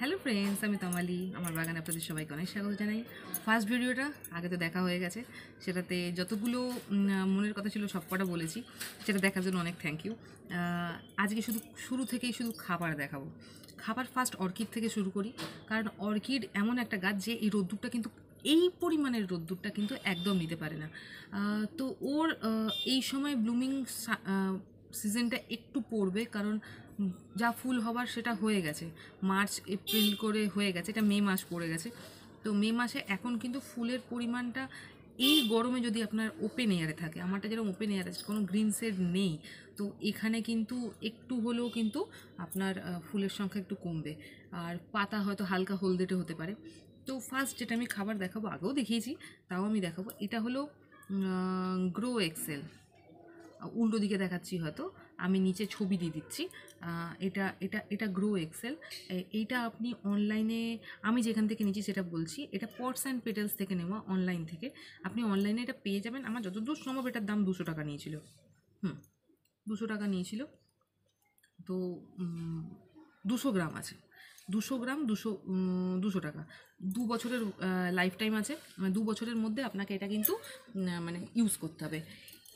hello friends আমি তমালি আমার বাগানে আপনাদের সবাইকে অনেক স্বাগত জানাই ফার্স্ট ভিডিওটা আগে তো দেখা হয়ে গেছে সেটাতে যতগুলো মনের কথা ছিল সব কটা বলেছি সেটা দেখার জন্য অনেক থ্যাংক ইউ আজকে শুধু শুরু থেকেই শুধু খাবার দেখাবো খাবার ফার্স্ট অর্কিড থেকে শুরু করি কারণ অর্কিড এমন একটা গাছ যে এই রোদ্দুরটা কিন্তু এই পরিমাণের রোদ্দুরটা কিন্তু একদম নিতে পারে না তো ওর এই সময় ব্লুমিং সিজনটা একটু পড়বে কারণ যা ফুল হবার সেটা হয়ে গেছে মার্চ এপ্রিল করে হয়ে গেছে এটা মে মাস পড়ে গেছে তো মে মাসে এখন কিন্তু ফুলের পরিমাণটা এই গরমে যদি আপনার ওপেন এয়ারে থাকে আমারটা যেরকম ওপেন এয়ার আছে কোনো গ্রিন শেড নেই তো এখানে কিন্তু একটু হলেও কিন্তু আপনার ফুলের সংখ্যা একটু কমবে আর পাতা হয়তো হালকা হলদেটে হতে পারে তো ফার্স্ট যেটা আমি খাবার দেখাবো আগেও দেখিয়েছি তাও আমি দেখাবো এটা হলো গ্রো এক্সেল উল্টো দিকে দেখাচ্ছি হয়তো আমি নিচে ছবি দিয়ে দিচ্ছি এটা এটা এটা গ্রো এক্সেল এইটা আপনি অনলাইনে আমি যেখান থেকে নিচ্ছি সেটা বলছি এটা পটস অ্যান্ড পেটেলস থেকে নেওয়া অনলাইন থেকে আপনি অনলাইনে এটা পেয়ে যাবেন আমার যতদূর সম্ভব এটার দাম দুশো টাকা নিয়েছিল হুম দুশো টাকা নিয়েছিল তো দুশো গ্রাম আছে দুশো গ্রাম দুশো দুশো টাকা দু বছরের লাইফ টাইম আছে মানে দু বছরের মধ্যে আপনাকে এটা কিন্তু মানে ইউজ করতে হবে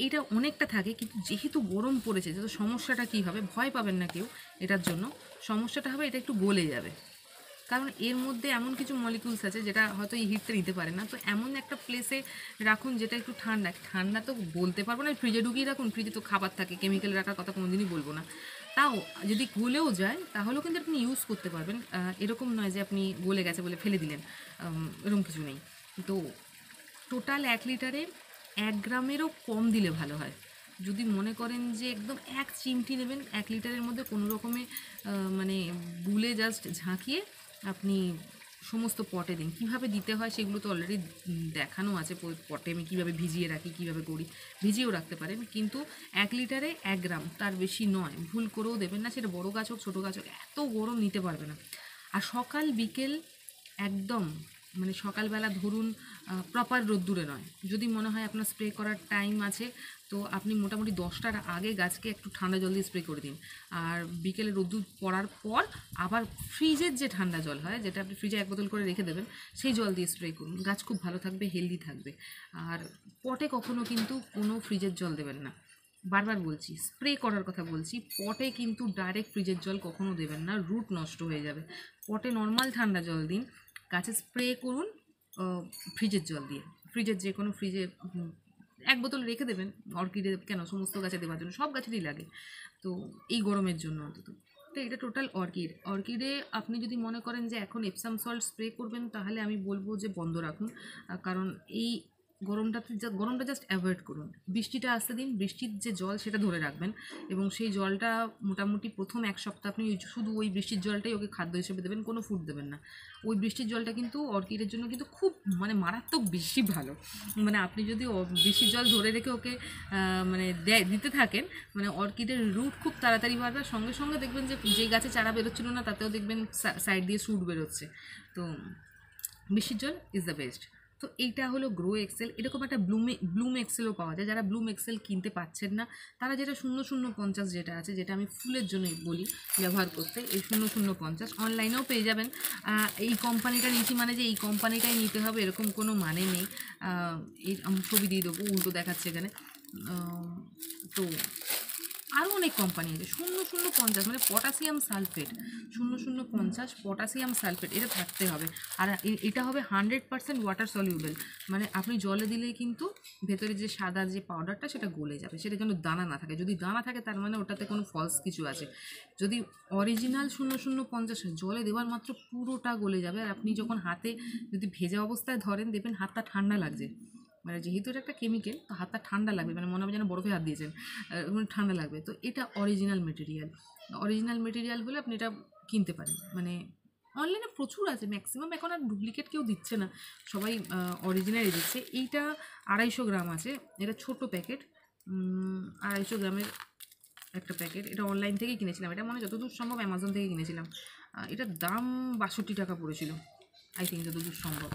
এটা অনেকটা থাকে কিন্তু যেহেতু গরম পড়েছে তো সমস্যাটা কি হবে ভয় পাবেন না কেউ এটার জন্য সমস্যাটা হবে এটা একটু গলে যাবে কারণ এর মধ্যে এমন কিছু মলিকিউলস আছে যেটা হয়তো এই হিটটা নিতে পারে না তো এমন একটা প্লেসে রাখুন যেটা একটু ঠান্ডা ঠান্ডা তো বলতে পারবো না ফ্রিজে ঢুকিয়ে রাখুন ফ্রিজে তো খাবার থাকে কেমিক্যাল রাখার কথা কোনোদিনই বলবো না তাও যদি গলেও যায় তাহলেও কিন্তু আপনি ইউজ করতে পারবেন এরকম নয় যে আপনি গলে গেছে বলে ফেলে দিলেন এরকম কিছু নেই তো টোটাল এক লিটারে এক গ্রামেরও কম দিলে ভালো হয় যদি মনে করেন যে একদম এক চিমটি নেবেন এক লিটারের মধ্যে কোনো রকমে মানে বুলে জাস্ট ঝাঁকিয়ে আপনি সমস্ত পটে দিন কিভাবে দিতে হয় সেগুলো তো অলরেডি দেখানো আছে পটে আমি কীভাবে ভিজিয়ে রাখি কিভাবে করি ভিজিয়েও রাখতে পারেন কিন্তু এক লিটারে এক গ্রাম তার বেশি নয় ভুল করেও দেবেন না সেটা বড় গাছ হোক ছোটো গাছ হোক এত গরম নিতে পারবে না আর সকাল বিকেল একদম মানে সকালবেলা ধরুন প্রপার রোদ্দুরে নয় যদি মনে হয় আপনার স্প্রে করার টাইম আছে তো আপনি মোটামুটি দশটার আগে গাছকে একটু ঠান্ডা জল দিয়ে স্প্রে করে দিন আর বিকেলে রোদ্দুর পড়ার পর আবার ফ্রিজের যে ঠান্ডা জল হয় যেটা আপনি ফ্রিজে এক বোতল করে রেখে দেবেন সেই জল দিয়ে স্প্রে করুন গাছ খুব ভালো থাকবে হেলদি থাকবে আর পটে কখনো কিন্তু কোনো ফ্রিজের জল দেবেন না বারবার বলছি স্প্রে করার কথা বলছি পটে কিন্তু ডাইরেক্ট ফ্রিজের জল কখনো দেবেন না রুট নষ্ট হয়ে যাবে পটে নর্মাল ঠান্ডা জল দিন গাছে স্প্রে করুন ফ্রিজের জল দিয়ে ফ্রিজের যে কোনো ফ্রিজে এক বোতল রেখে দেবেন অর্কিডে কেন সমস্ত গাছে দেওয়ার জন্য সব গাছেরই লাগে তো এই গরমের জন্য অন্তত তো এটা টোটাল অর্কিড অর্কিডে আপনি যদি মনে করেন যে এখন এপসাম সল্ট স্প্রে করবেন তাহলে আমি বলবো যে বন্ধ রাখুন কারণ এই গরমটাতে গরমটা জাস্ট অ্যাভয়েড করুন বৃষ্টিটা আসতে দিন বৃষ্টির যে জল সেটা ধরে রাখবেন এবং সেই জলটা মোটামুটি প্রথম এক সপ্তাহ আপনি শুধু ওই বৃষ্টির জলটাই ওকে খাদ্য হিসেবে দেবেন কোনো ফুড দেবেন না ওই বৃষ্টির জলটা কিন্তু অর্কিডের জন্য কিন্তু খুব মানে মারাত্মক বেশি ভালো মানে আপনি যদি বৃষ্টির জল ধরে রেখে ওকে মানে দেয় দিতে থাকেন মানে অর্কিডের রুট খুব তাড়াতাড়ি বাড়বে সঙ্গে সঙ্গে দেখবেন যে যে গাছে চারা বেরোচ্ছিল না তাতেও দেখবেন সাইড দিয়ে সুট বেরোচ্ছে তো বৃষ্টির জল ইজ দ্য বেস্ট তো এইটা হলো গ্রো এক্সেল এরকম একটা ব্লুমে ব্লুম এক্সেলও পাওয়া যায় যারা ব্লুম এক্সেল কিনতে পাচ্ছেন না তারা যেটা শূন্য শূন্য পঞ্চাশ যেটা আছে যেটা আমি ফুলের জন্য বলি ব্যবহার করতে এই শূন্য শূন্য পঞ্চাশ অনলাইনেও পেয়ে যাবেন এই কোম্পানিটা নিয়েছি মানে যে এই কোম্পানিটাই নিতে হবে এরকম কোনো মানে নেই এই আমি ছবি দিয়ে দেবো উল্টো দেখাচ্ছে এখানে তো আরও অনেক কোম্পানি আছে শূন্য শূন্য পঞ্চাশ মানে পটাশিয়াম সালফেট শূন্য শূন্য পঞ্চাশ পটাশিয়াম সালফেট এটা থাকতে হবে আর এটা হবে হান্ড্রেড পারসেন্ট ওয়াটার সলিউবেল মানে আপনি জলে দিলে কিন্তু ভেতরে যে সাদা যে পাউডারটা সেটা গলে যাবে সেটা যেন দানা না থাকে যদি দানা থাকে তার মানে ওটাতে কোনো ফলস কিছু আছে যদি অরিজিনাল শূন্য শূন্য পঞ্চাশ জলে দেওয়ার মাত্র পুরোটা গলে যাবে আর আপনি যখন হাতে যদি ভেজা অবস্থায় ধরেন দেবেন হাতটা ঠান্ডা লাগছে মানে যেহেতু এটা একটা কেমিক্যাল তো হাতটা ঠান্ডা লাগবে মানে মনে হবে যেন বরফে হাত দিয়েছেন মানে ঠান্ডা লাগবে তো এটা অরিজিনাল মেটেরিয়াল অরিজিনাল মেটেরিয়াল হলে আপনি এটা কিনতে পারেন মানে অনলাইনে প্রচুর আছে ম্যাক্সিমাম এখন আর ডুপ্লিকেট কেউ দিচ্ছে না সবাই অরিজিনালই দিচ্ছে এইটা আড়াইশো গ্রাম আছে এটা ছোট প্যাকেট আড়াইশো গ্রামের একটা প্যাকেট এটা অনলাইন থেকেই কিনেছিলাম এটা মনে যতদূর সম্ভব অ্যামাজন থেকে কিনেছিলাম এটার দাম বাষট্টি টাকা পড়েছিল আই থিঙ্ক যতদূর সম্ভব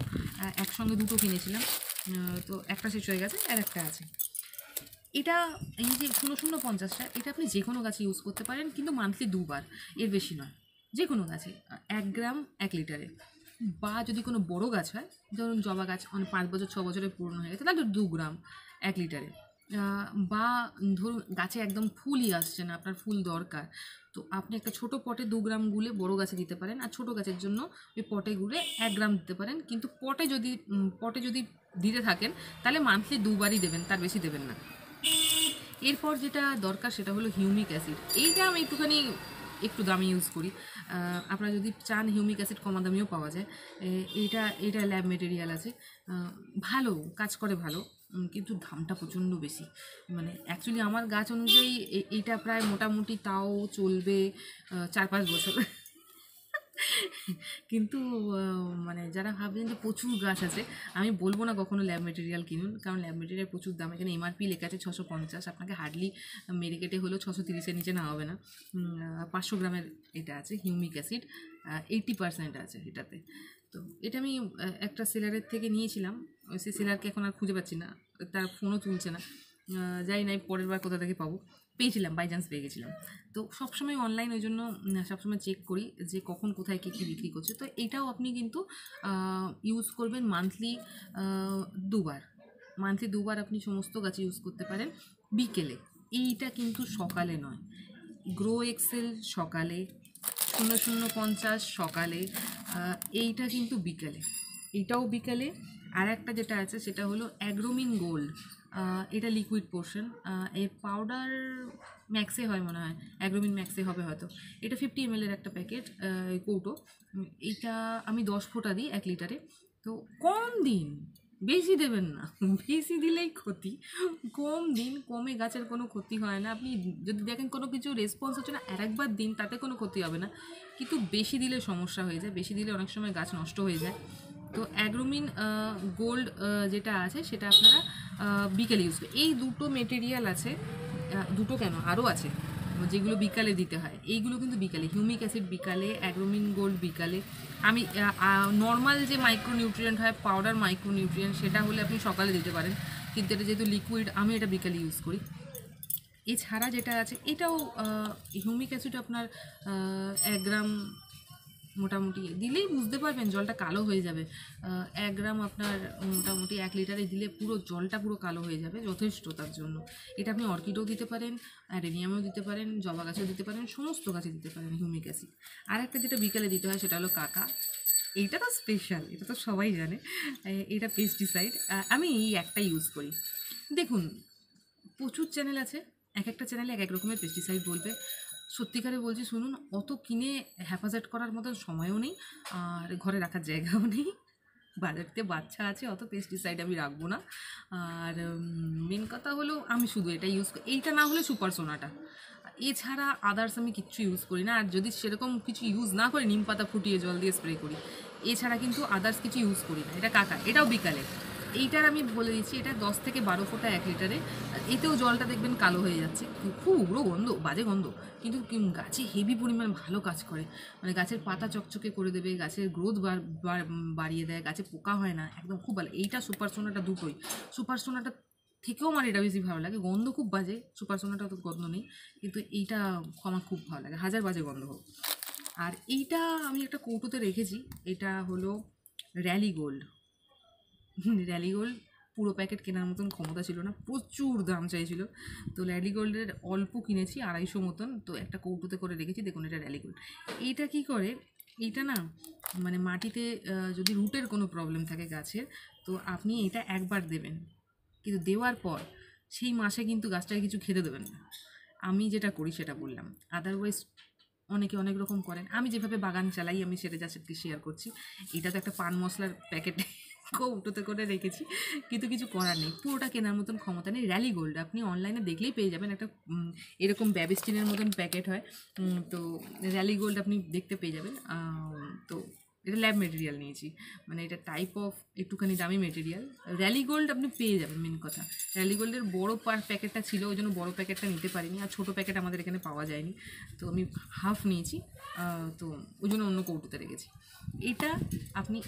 একসঙ্গে দুটো কিনেছিলাম তো একটা শেষ হয়ে গেছে আর একটা আছে এটা এই যে শূন্য শূন্য পঞ্চাশটা এটা আপনি যে কোনো গাছে ইউজ করতে পারেন কিন্তু মান্থলি দুবার এর বেশি নয় যে কোনো গাছে এক গ্রাম এক লিটারে বা যদি কোনো বড় গাছ হয় ধরুন জবা গাছ অনেক পাঁচ বছর ছ বছরের পুরনো হয়ে গেছে তাহলে দু গ্রাম এক লিটারে বা ধরুন গাছে একদম ফুলই আসছে না আপনার ফুল দরকার তো আপনি একটা ছোট পটে দু গ্রাম গুলে বড় গাছে দিতে পারেন আর ছোট গাছের জন্য ওই পটে গুলে এক গ্রাম দিতে পারেন কিন্তু পটে যদি পটে যদি দিতে থাকেন তাহলে মান্থলি দুবারই দেবেন তার বেশি দেবেন না এরপর যেটা দরকার সেটা হলো হিউমিক অ্যাসিড এইটা আমি একটুখানি একটু দামি ইউজ করি আপনারা যদি চান হিউমিক অ্যাসিড কমা দামিও পাওয়া যায় এটা এটা ল্যাব মেটেরিয়াল আছে ভালো কাজ করে ভালো কিন্তু দামটা প্রচণ্ড বেশি মানে অ্যাকচুয়ালি আমার গাছ অনুযায়ী এইটা প্রায় মোটামুটি তাও চলবে চার পাঁচ বছর কিন্তু মানে যারা ভাবছেন যে প্রচুর গাছ আছে আমি বলবো না কখনো ল্যাব মেটেরিয়াল কিনুন কারণ ল্যাব মেটেরিয়াল প্রচুর দাম এখানে এমআরপি লেখা আছে ছশো পঞ্চাশ আপনাকে হার্ডলি মেরে কেটে হলেও ছশো তিরিশের নিচে না হবে না পাঁচশো গ্রামের এটা আছে হিউমিক অ্যাসিড এইটি পার্সেন্ট আছে এটাতে তো এটা আমি একটা সেলারের থেকে নিয়েছিলাম সেই সেলারকে এখন আর খুঁজে পাচ্ছি না তার ফোনও তুলছে না যাই নাই পরের বার কোথা থেকে পাবো পেয়েছিলাম বাই চান্স পেয়ে গেছিলাম তো সবসময় অনলাইন ওই জন্য সবসময় চেক করি যে কখন কোথায় কী কী বিক্রি করছে তো এটাও আপনি কিন্তু ইউজ করবেন মান্থলি দুবার মান্থলি দুবার আপনি সমস্ত গাছ ইউজ করতে পারেন বিকেলে এইটা কিন্তু সকালে নয় গ্রো এক্সেল সকালে শূন্য শূন্য পঞ্চাশ সকালে এইটা কিন্তু বিকালে এটাও বিকালে আর একটা যেটা আছে সেটা হলো অ্যাগ্রোমিন গোল্ড এটা লিকুইড পোর্শন এর পাউডার ম্যাক্সে হয় মনে হয় অ্যাগ্রোমিন ম্যাক্সে হবে হয়তো এটা ফিফটি এমএলের একটা প্যাকেট কৌটো এটা আমি দশ ফোঁটা দিই এক লিটারে তো কম দিন বেশি দেবেন না বেশি দিলেই ক্ষতি কম দিন কমে গাছের কোনো ক্ষতি হয় না আপনি যদি দেখেন কোনো কিছু রেসপন্স হচ্ছে না আর একবার দিন তাতে কোনো ক্ষতি হবে না কিন্তু বেশি দিলে সমস্যা হয়ে যায় বেশি দিলে অনেক সময় গাছ নষ্ট হয়ে যায় তো অ্যাগ্রোমিন গোল্ড যেটা আছে সেটা আপনারা বিকেলে ইউজ এই দুটো মেটেরিয়াল আছে দুটো কেন আরও আছে যেগুলো বিকালে দিতে হয় এইগুলো কিন্তু বিকালে হিউমিক অ্যাসিড বিকালে অ্যাগ্রোমিন গোল্ড বিকালে আমি নর্মাল যে মাইক্রোনিউট্রিয়েন্ট হয় পাউডার মাইক্রোনিউট্রিয়েন্ট সেটা হলে আপনি সকালে দিতে পারেন কিন্তু এটা যেহেতু লিকুইড আমি এটা বিকালে ইউজ করি এছাড়া যেটা আছে এটাও হিউমিক অ্যাসিড আপনার এক গ্রাম মোটামুটি দিলেই বুঝতে পারবেন জলটা কালো হয়ে যাবে এক গ্রাম আপনার মোটামুটি এক লিটারে দিলে পুরো জলটা পুরো কালো হয়ে যাবে যথেষ্ট তার জন্য এটা আপনি অর্কিডও দিতে পারেন অ্যারেনিয়ামেও দিতে পারেন জবা গাছেও দিতে পারেন সমস্ত গাছে দিতে পারেন হিউমিক অ্যাসিড আর একটা যেটা বিকালে দিতে হয় সেটা হলো কাকা এইটা তো স্পেশাল এটা তো সবাই জানে এটা পেস্টিসাইড আমি এই একটা ইউজ করি দেখুন প্রচুর চ্যানেল আছে এক একটা চ্যানেলে এক এক রকমের পেস্টিসাইড বলবে সত্যিকারে বলছি শুনুন অত কিনে হ্যাফাজাট করার মতো সময়ও নেই আর ঘরে রাখার জায়গাও নেই বাজারতে বাচ্চা আছে অত পেস্টিসাইড আমি রাখবো না আর মেন কথা হলো আমি শুধু এটা ইউজ করি এইটা না হলে সুপার সোনাটা এছাড়া আদার্স আমি কিচ্ছু ইউজ করি না আর যদি সেরকম কিছু ইউজ না করি নিম পাতা ফুটিয়ে জল দিয়ে স্প্রে করি এছাড়া কিন্তু আদার্স কিছু ইউজ করি না এটা কাকা এটাও বিকালে এইটার আমি বলে দিচ্ছি এটা দশ থেকে বারো ফোঁটা এক লিটারে এতেও জলটা দেখবেন কালো হয়ে যাচ্ছে খুব উগ্র গন্ধ বাজে গন্ধ কিন্তু গাছে হেভি পরিমাণ ভালো কাজ করে মানে গাছের পাতা চকচকে করে দেবে গাছের গ্রোথ বাড়িয়ে দেয় গাছে পোকা হয় না একদম খুব ভালো এইটা সুপার সোনাটা দুটোই সুপার সোনাটা থেকেও আমার এটা বেশি ভালো লাগে গন্ধ খুব বাজে সুপার সোনাটা তো গন্ধ নেই কিন্তু এইটা আমার খুব ভালো লাগে হাজার বাজে গন্ধ হোক আর এইটা আমি একটা কৌটোতে রেখেছি এটা হলো র্যালি গোল্ড র্যালি গোল্ড পুরো প্যাকেট কেনার মতন ক্ষমতা ছিল না প্রচুর দাম চাইছিল তো র্যালি গোল্ডের অল্প কিনেছি আড়াইশো মতন তো একটা কৌটোতে করে রেখেছি দেখুন এটা র্যালি গোল্ড এইটা কী করে এইটা না মানে মাটিতে যদি রুটের কোনো প্রবলেম থাকে গাছের তো আপনি এটা একবার দেবেন কিন্তু দেওয়ার পর সেই মাসে কিন্তু গাছটাকে কিছু খেতে দেবেন না আমি যেটা করি সেটা বললাম আদারওয়াইজ অনেকে অনেক রকম করেন আমি যেভাবে বাগান চালাই আমি সেটা যা সাথে শেয়ার করছি এটা তো একটা পান মশলার প্যাকেট কৌটোতে করে রেখেছি কিন্তু কিছু করার নেই পুরোটা কেনার মতন ক্ষমতা নেই র্যালি গোল্ড আপনি অনলাইনে দেখলেই পেয়ে যাবেন একটা এরকম ব্যাবিস্টিনের মতন প্যাকেট হয় তো র্যালি গোল্ড আপনি দেখতে পেয়ে যাবেন তো এটা ল্যাব মেটেরিয়াল নিয়েছি মানে এটা টাইপ অফ একটুখানি দামি মেটেরিয়াল র্যালি গোল্ড আপনি পেয়ে যাবেন মেন কথা র্যালি গোল্ডের বড়ো প্যাকেটটা ছিল ওই জন্য বড়ো প্যাকেটটা নিতে পারিনি আর ছোটো প্যাকেট আমাদের এখানে পাওয়া যায়নি তো আমি হাফ নিয়েছি তো ওই জন্য অন্য কৌটোতে রেখেছি এটা আপনি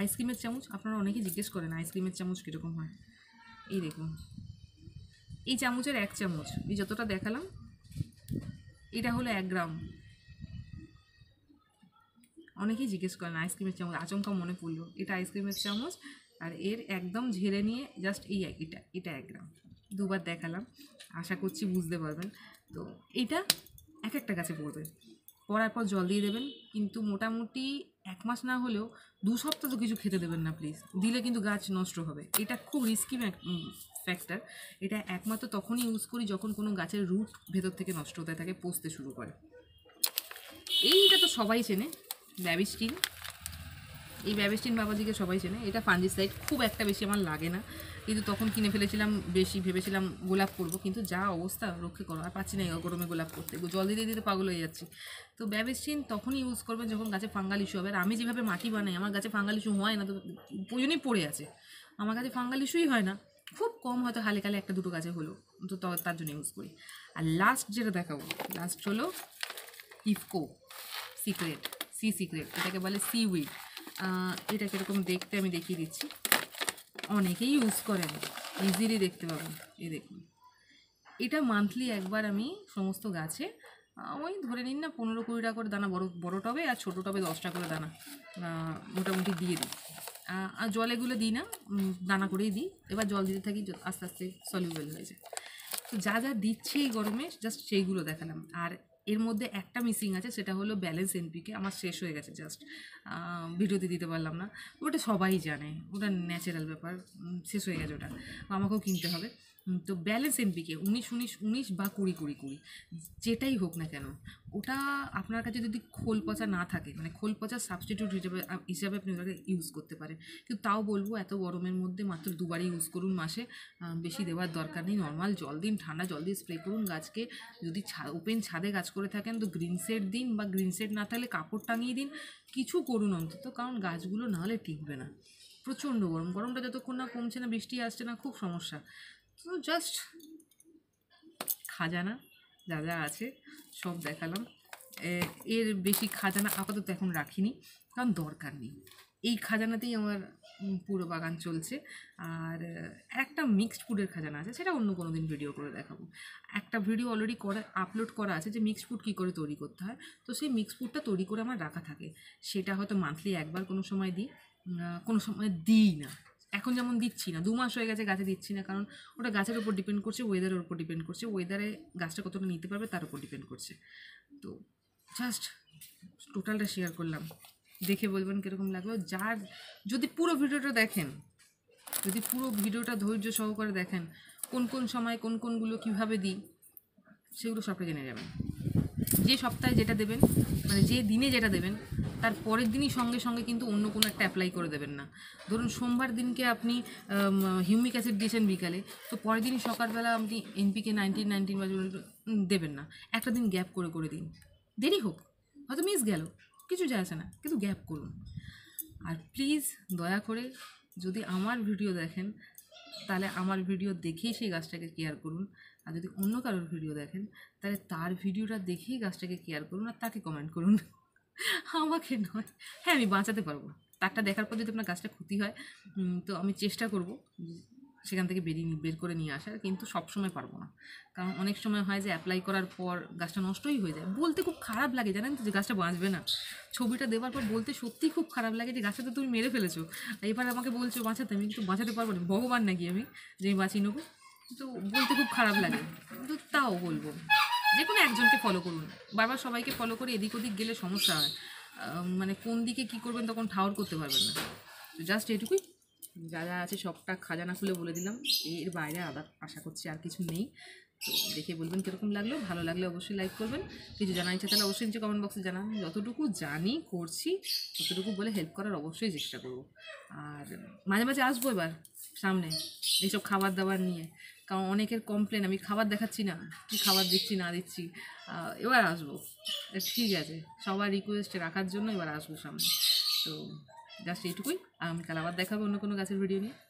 আইসক্রিমের চামচ আপনারা অনেকে জিজ্ঞেস করেন আইসক্রিমের চামচ কীরকম হয় এই দেখুন এই চামচের এক চামচ এই যতটা দেখালাম এটা হলো এক গ্রাম অনেকেই জিজ্ঞেস করেন আইসক্রিমের চামচ আচমকা মনে পড়লো এটা আইসক্রিমের চামচ আর এর একদম ঝেড়ে নিয়ে জাস্ট এই এটা এটা এক গ্রাম দুবার দেখালাম আশা করছি বুঝতে পারবেন তো এটা এক একটা গাছে পড়বে পরার পর জল দিয়ে দেবেন কিন্তু মোটামুটি এক মাস না হলেও দু সপ্তাহ তো কিছু খেতে দেবেন না প্লিজ দিলে কিন্তু গাছ নষ্ট হবে এটা খুব রিস্কি ফ্যাক্টর এটা একমাত্র তখনই ইউজ করি যখন কোনো গাছের রুট ভেতর থেকে নষ্ট হতে থাকে পচতে শুরু করে এইটা তো সবাই চেনে ব্যাবিস্টিন এই ব্যাবিস্টিন বাবাজিকে সবাই চেনে এটা সাইড খুব একটা বেশি আমার লাগে না কিন্তু তখন কিনে ফেলেছিলাম বেশি ভেবেছিলাম গোলাপ করব কিন্তু যা অবস্থা রক্ষে করো আর পাচ্ছি না গরমে গোলাপ করতে জল দিতে দিতে পাগল হয়ে যাচ্ছি তো ব্যাবিস্টিন তখনই ইউজ করবেন যখন গাছে ফাঙ্গাল ইস্যু হবে আর আমি যেভাবে মাটি বানাই আমার গাছে ফাঙ্গাল ইস্যু হয় না তো প্রয়োজনই পড়ে আছে আমার কাছে ফাঙ্গাল ইস্যুই হয় না খুব কম হয়তো হালে কালে একটা দুটো গাছে হলো তো তার জন্য ইউজ করি আর লাস্ট যেটা দেখাবো লাস্ট হলো ইফকো সিক্রেট সি সিক্রেট এটাকে বলে সি উইড এটা কীরকম দেখতে আমি দেখিয়ে দিচ্ছি অনেকেই ইউজ করেন ইজিলি দেখতে পাবেন এই দেখুন এটা মান্থলি একবার আমি সমস্ত গাছে ওই ধরে নিন না পনেরো কুড়িটা করে দানা বড় বড় টবে আর ছোটো টবে দশটা করে দানা মোটামুটি দিয়ে দিই আর জল এগুলো দিই না দানা করেই দিই এবার জল দিতে থাকি আস্তে আস্তে সলিউবেল হয়ে যায় তো যা যা দিচ্ছে এই গরমে জাস্ট সেইগুলো দেখালাম আর এর মধ্যে একটা মিসিং আছে সেটা হলো ব্যালেন্স এনপিকে আমার শেষ হয়ে গেছে জাস্ট ভিডিওতে দিতে পারলাম না ওটা সবাই জানে ওটা ন্যাচারাল ব্যাপার শেষ হয়ে গেছে ওটা আমাকেও কিনতে হবে তো ব্যালেন্স এমপিকে উনিশ উনিশ উনিশ বা কুড়ি কুড়ি কুড়ি যেটাই হোক না কেন ওটা আপনার কাছে যদি খোল পচা না থাকে মানে খোল পচা সাবস্টিটিউট হিসেবে হিসাবে আপনি ওটাকে ইউজ করতে পারেন কিন্তু তাও বলবো এত গরমের মধ্যে মাত্র দুবারই ইউজ করুন মাসে বেশি দেওয়ার দরকার নেই নর্মাল জল দিন ঠান্ডা জল দিয়ে স্প্রে করুন গাছকে যদি ওপেন ছাদে গাছ করে থাকেন তো গ্রিন সেট দিন বা গ্রিন সেট না থাকলে কাপড় টাঙিয়ে দিন কিছু করুন অন্তত কারণ গাছগুলো নাহলে টিকবে না প্রচণ্ড গরম গরমটা যতক্ষণ না কমছে না বৃষ্টি আসছে না খুব সমস্যা তো জাস্ট খাজানা যা যা আছে সব দেখালাম এর বেশি খাজানা আপাতত এখন রাখিনি কারণ দরকার নেই এই খাজানাতেই আমার পুরো বাগান চলছে আর একটা মিক্সড ফুডের খাজানা আছে সেটা অন্য কোনো দিন ভিডিও করে দেখাবো একটা ভিডিও অলরেডি করে আপলোড করা আছে যে মিক্সড ফুড কী করে তৈরি করতে হয় তো সেই মিক্সড ফুডটা তৈরি করে আমার রাখা থাকে সেটা হয়তো মান্থলি একবার কোনো সময় দিই কোনো সময় দিই না এখন যেমন দিচ্ছি না দু মাস হয়ে গেছে গাছে দিচ্ছি না কারণ ওটা গাছের উপর ডিপেন্ড করছে ওয়েদারের উপর ডিপেন্ড করছে ওয়েদারে গাছটা কতটা নিতে পারবে তার উপর ডিপেন্ড করছে তো জাস্ট টোটালটা শেয়ার করলাম দেখে বলবেন কীরকম লাগলো যার যদি পুরো ভিডিওটা দেখেন যদি পুরো ভিডিওটা ধৈর্য সহকারে দেখেন কোন কোন সময় কোন কোনগুলো কিভাবে দিই সেগুলো সবটা জেনে যাবেন যে সপ্তাহে যেটা দেবেন মানে যে দিনে যেটা দেবেন তার পরের দিনই সঙ্গে সঙ্গে কিন্তু অন্য কোনো একটা অ্যাপ্লাই করে দেবেন না ধরুন সোমবার দিনকে আপনি হিউমিক অ্যাসিড দিয়েছেন বিকালে তো পরের দিনই সকালবেলা আপনি এনপিকে নাইনটিন নাইনটিন বা দেবেন না একটা দিন গ্যাপ করে করে দিন দেরি হোক হয়তো মিস গেল কিছু যায় আসে না কিন্তু গ্যাপ করুন আর প্লিজ দয়া করে যদি আমার ভিডিও দেখেন তাহলে আমার ভিডিও দেখেই সেই গাছটাকে কেয়ার করুন আর যদি অন্য কারোর ভিডিও দেখেন তাহলে তার ভিডিওটা দেখেই গাছটাকে কেয়ার করুন আর তাকে কমেন্ট করুন আমাকে নয় হ্যাঁ আমি বাঁচাতে পারবো তারটা দেখার পর যদি আপনার গাছটা ক্ষতি হয় তো আমি চেষ্টা করব সেখান থেকে বেরিয়ে বের করে নিয়ে আসার কিন্তু সব সময় পারবো না কারণ অনেক সময় হয় যে অ্যাপ্লাই করার পর গাছটা নষ্টই হয়ে যায় বলতে খুব খারাপ লাগে জানেন তো যে গাছটা বাঁচবে না ছবিটা দেওয়ার পর বলতে সত্যিই খুব খারাপ লাগে যে গাছটা তো তুমি মেরে ফেলেছো এবার আমাকে বলছো বাঁচাতে আমি কিন্তু বাঁচাতে পারবো না ভগবান নাকি আমি যে আমি বাঁচিয়ে নেবো তো বলতে খুব খারাপ লাগে কিন্তু তাও বলবো যে কোনো একজনকে ফলো করুন বারবার সবাইকে ফলো করে এদিক ওদিক গেলে সমস্যা হয় মানে কোন দিকে কি করবেন তখন ঠাওর করতে পারবেন না তো জাস্ট এটুকুই যা যা আছে সবটা খাজানা খুলে বলে দিলাম এর বাইরে আদার আশা করছি আর কিছু নেই তো দেখে বলবেন কীরকম লাগলো ভালো লাগলে অবশ্যই লাইক করবেন কিছু জানার ইচ্ছা তাহলে অবশ্যই নিচে কমেন্ট বক্সে জানান যতটুকু জানি করছি ততটুকু বলে হেল্প করার অবশ্যই চেষ্টা করব আর মাঝে মাঝে আসবো এবার সামনে এইসব খাবার দাবার নিয়ে কারণ অনেকের কমপ্লেন আমি খাবার দেখাচ্ছি না কি খাবার দিচ্ছি না দিচ্ছি এবার আসবো ঠিক আছে সবার রিকোয়েস্টে রাখার জন্য এবার আসবো সামনে তো জাস্ট এইটুকুই আগামীকাল আবার দেখাবো অন্য কোনো গাছের ভিডিও নিয়ে